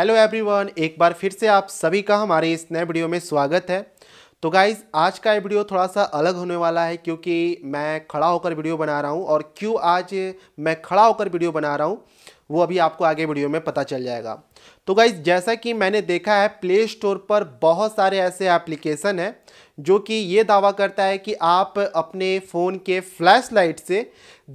hello everyone एक बार फिर से आप सभी का हमारे इस नए वीडियो में स्वागत है तो गाइज़ आज का ये वीडियो थोड़ा सा अलग होने वाला है क्योंकि मैं खड़ा होकर वीडियो बना रहा हूँ और क्यों आज मैं खड़ा होकर वीडियो बना रहा हूँ वो अभी आपको आगे वीडियो में पता चल जाएगा तो गाइज जैसा कि मैंने देखा है प्ले स्टोर पर बहुत सारे ऐसे एप्लीकेशन हैं जो कि ये दावा करता है कि आप अपने फ़ोन के फ्लैश लाइट से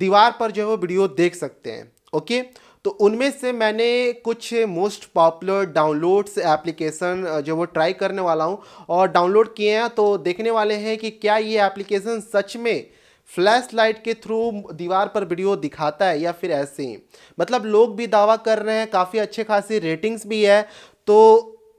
दीवार पर जो है वो वीडियो देख सकते हैं ओके तो उनमें से मैंने कुछ मोस्ट पॉपुलर डाउनलोड्स एप्लीकेशन जो वो ट्राई करने वाला हूँ और डाउनलोड किए हैं तो देखने वाले हैं कि क्या ये एप्लीकेशन सच में फ्लैश लाइट के थ्रू दीवार पर वीडियो दिखाता है या फिर ऐसे ही मतलब लोग भी दावा कर रहे हैं काफ़ी अच्छे खासी रेटिंग्स भी है तो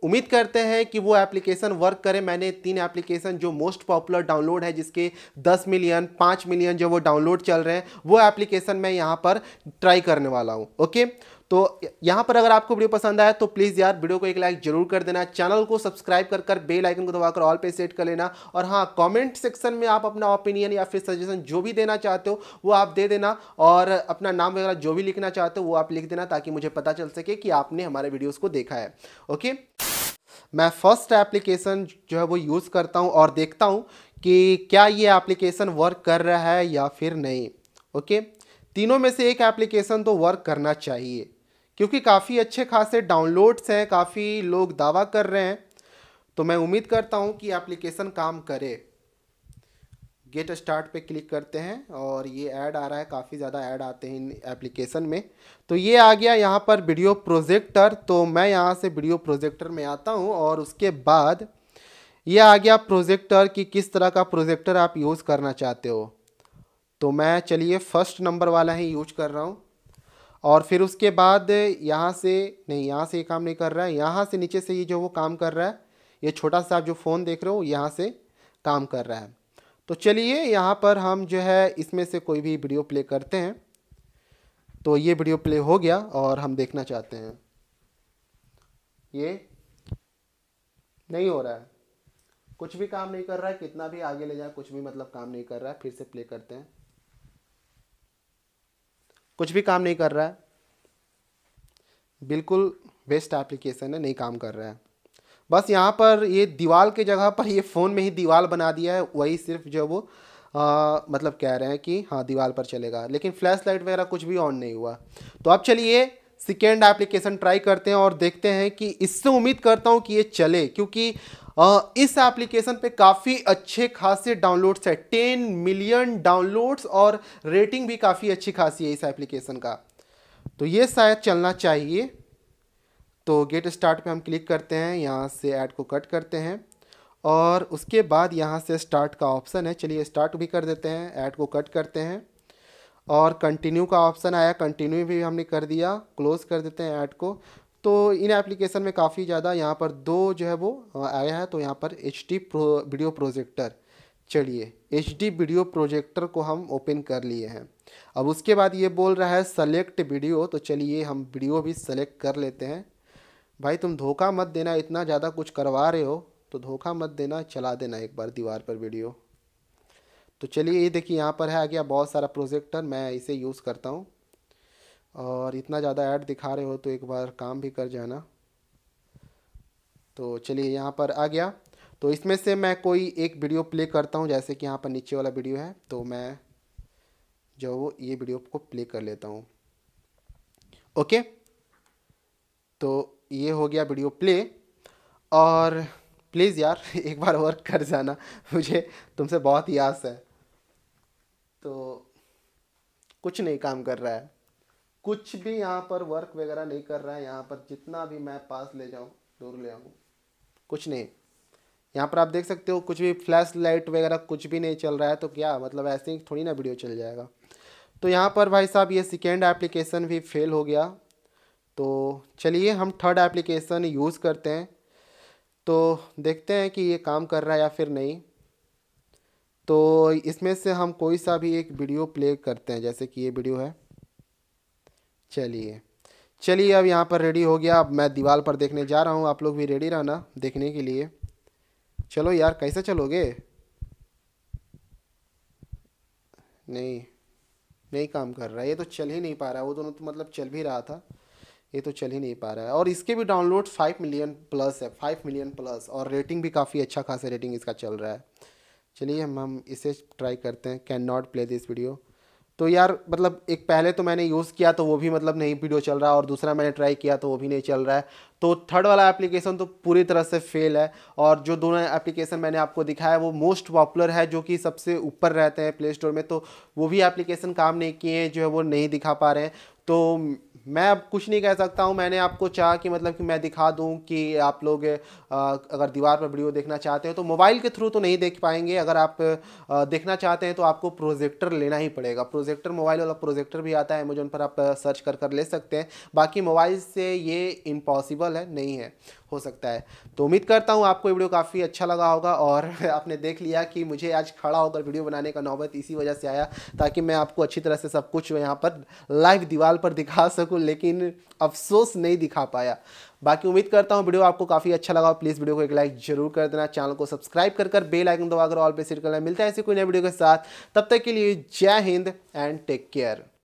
उम्मीद करते हैं कि वो एप्लीकेशन वर्क करे मैंने तीन एप्लीकेशन जो मोस्ट पॉपुलर डाउनलोड है जिसके 10 मिलियन 5 मिलियन जो वो डाउनलोड चल रहे हैं वो एप्लीकेशन मैं यहाँ पर ट्राई करने वाला हूँ ओके तो यहाँ पर अगर आपको वीडियो पसंद आया तो प्लीज़ यार वीडियो को एक लाइक जरूर कर देना चैनल को सब्सक्राइब कर कर बेल आइकन को दबाकर ऑल पे सेट कर लेना और हाँ कमेंट सेक्शन में आप अपना ओपिनियन या फिर सजेशन जो भी देना चाहते हो वो आप दे देना और अपना नाम वगैरह जो भी लिखना चाहते हो वो आप लिख देना ताकि मुझे पता चल सके कि आपने हमारे वीडियोज़ को देखा है ओके मैं फर्स्ट एप्लीकेशन जो है वो यूज़ करता हूँ और देखता हूँ कि क्या ये एप्लीकेशन वर्क कर रहा है या फिर नहीं ओके तीनों में से एक एप्लीकेशन तो वर्क करना चाहिए क्योंकि काफ़ी अच्छे खासे डाउनलोड्स हैं काफ़ी लोग दावा कर रहे हैं तो मैं उम्मीद करता हूँ कि एप्लीकेशन काम करे गेट स्टार्ट पे क्लिक करते हैं और ये ऐड आ रहा है काफ़ी ज़्यादा ऐड आते हैं इन एप्लीकेशन में तो ये आ गया यहाँ पर वीडियो प्रोजेक्टर तो मैं यहाँ से वीडियो प्रोजेक्टर में आता हूँ और उसके बाद ये आ गया प्रोजेक्टर कि किस तरह का प्रोजेक्टर आप यूज़ करना चाहते हो तो मैं चलिए फर्स्ट नंबर वाला ही यूज कर रहा हूँ और फिर उसके बाद यहाँ से नहीं यहाँ से ये काम नहीं कर रहा है यहाँ से नीचे से ये जो वो काम कर रहा है ये छोटा सा आप जो फ़ोन देख रहे हो यहाँ से काम कर रहा है तो चलिए यहाँ पर हम जो है इसमें से कोई भी वीडियो प्ले करते हैं तो ये वीडियो प्ले हो गया और हम देखना चाहते हैं ये नहीं हो रहा है कुछ भी काम नहीं कर रहा है कितना भी आगे ले जाए कुछ भी मतलब काम नहीं कर रहा है फिर से प्ले करते हैं कुछ भी काम नहीं कर रहा है बिल्कुल बेस्ट एप्लीकेशन है नहीं काम कर रहा है बस यहाँ पर ये दीवार के जगह पर ये फ़ोन में ही दीवार बना दिया है वही सिर्फ जो वो आ, मतलब कह रहे हैं कि हाँ दीवार पर चलेगा लेकिन फ्लैश लाइट वगैरह कुछ भी ऑन नहीं हुआ तो अब चलिए सेकेंड एप्लीकेशन ट्राई करते हैं और देखते हैं कि इससे उम्मीद करता हूँ कि ये चले क्योंकि इस एप्लीकेशन पे काफ़ी अच्छे खासे डाउनलोड्स है टेन मिलियन डाउनलोड्स और रेटिंग भी काफ़ी अच्छी खासी है इस एप्लीकेशन का तो ये शायद चलना चाहिए तो गेट स्टार्ट पे हम क्लिक करते हैं यहाँ से ऐड को कट करते हैं और उसके बाद यहाँ से स्टार्ट का ऑप्शन है चलिए स्टार्ट भी कर देते हैं ऐड को कट करते हैं और कंटिन्यू का ऑप्शन आया कंटिन्यू भी हमने कर दिया क्लोज़ कर देते हैं ऐड को तो इन एप्लीकेशन में काफ़ी ज़्यादा यहाँ पर दो जो है वो आया है तो यहाँ पर H D pro video projector चलिए एच डी वीडियो प्रोजेक्टर को हम ओपन कर लिए हैं अब उसके बाद ये बोल रहा है सेलेक्ट वीडियो तो चलिए हम वीडियो भी सेलेक्ट कर लेते हैं भाई तुम धोखा मत देना इतना ज़्यादा कुछ करवा रहे हो तो धोखा मत देना चला देना एक बार दीवार पर वीडियो तो चलिए ये देखिए यहाँ पर है आ गया बहुत सारा प्रोजेक्टर मैं इसे यूज़ करता हूँ और इतना ज़्यादा ऐड दिखा रहे हो तो एक बार काम भी कर जाना तो चलिए यहाँ पर आ गया तो इसमें से मैं कोई एक वीडियो प्ले करता हूँ जैसे कि यहाँ पर नीचे वाला वीडियो है तो मैं जो वो ये वीडियो को प्ले कर लेता हूँ ओके तो ये हो गया वीडियो प्ले और प्लीज़ यार एक बार और कर जाना मुझे तुमसे बहुत ही आस है तो कुछ नहीं काम कर रहा है कुछ भी यहाँ पर वर्क वगैरह नहीं कर रहा है यहाँ पर जितना भी मैं पास ले जाऊँ दूर ले आऊँ कुछ नहीं यहाँ पर आप देख सकते हो कुछ भी फ्लैश लाइट वगैरह कुछ भी नहीं चल रहा है तो क्या मतलब ऐसे ही थोड़ी ना वीडियो चल जाएगा तो यहाँ पर भाई साहब ये सेकेंड एप्लीकेशन भी फेल हो गया तो चलिए हम थर्ड एप्लीकेशन यूज़ करते हैं तो देखते हैं कि ये काम कर रहा है या फिर नहीं तो इसमें से हम कोई सा भी एक वीडियो प्ले करते हैं जैसे कि ये वीडियो है चलिए चलिए अब यहाँ पर रेडी हो गया अब मैं दीवार पर देखने जा रहा हूँ आप लोग भी रेडी रहना देखने के लिए चलो यार कैसे चलोगे नहीं नहीं काम कर रहा है ये तो चल ही नहीं पा रहा है वो दोनों तो मतलब चल भी रहा था ये तो चल ही नहीं पा रहा है और इसके भी डाउनलोड फाइव मिलियन प्लस है फाइव मिलियन प्लस और रेटिंग भी काफ़ी अच्छा खासा रेटिंग इसका चल रहा है चलिए हम हम इसे ट्राई करते हैं can not play this video तो यार मतलब एक पहले तो मैंने यूज़ किया तो वो भी मतलब नहीं वीडियो चल रहा और दूसरा मैंने ट्राई किया तो वो भी नहीं चल रहा है तो थर्ड वाला एप्लीकेशन तो पूरी तरह से फेल है और जो दोनों एप्लीकेशन मैंने आपको दिखाया वो मोस्ट पॉपुलर है जो कि सबसे ऊपर रहते हैं प्ले स्टोर में तो वो भी एप्लीकेशन काम नहीं किए हैं जो है वो नहीं दिखा पा रहे हैं तो मैं अब कुछ नहीं कह सकता हूँ मैंने आपको चाह कि मतलब कि मैं दिखा दूँ कि आप लोग अगर दीवार पर वीडियो देखना चाहते हैं तो मोबाइल के थ्रू तो नहीं देख पाएंगे अगर आप देखना चाहते हैं तो आपको प्रोजेक्टर लेना ही पड़ेगा प्रोजेक्टर मोबाइल वाला प्रोजेक्टर भी आता है अमेजोन पर आप सर्च कर कर ले सकते हैं बाकी मोबाइल से ये इम्पॉसिबल है नहीं है हो सकता है तो उम्मीद करता हूँ आपको वीडियो काफ़ी अच्छा लगा होगा और आपने देख लिया कि मुझे आज खड़ा होकर वीडियो बनाने का नौबत इसी वजह से आया ताकि मैं आपको अच्छी तरह से सब कुछ यहाँ पर लाइव दीवार पर दिखा सकूँ लेकिन अफसोस नहीं दिखा पाया बाकी उम्मीद करता हूँ वीडियो आपको काफ़ी अच्छा लगा प्लीज़ वीडियो को एक लाइक जरूर कर देना चैनल को सब्सक्राइब कर कर बेल आइकन दबाकर ऑल पे सेट करना मिलता है ऐसे कोई नए वीडियो के साथ तब तक के लिए जय हिंद एंड टेक केयर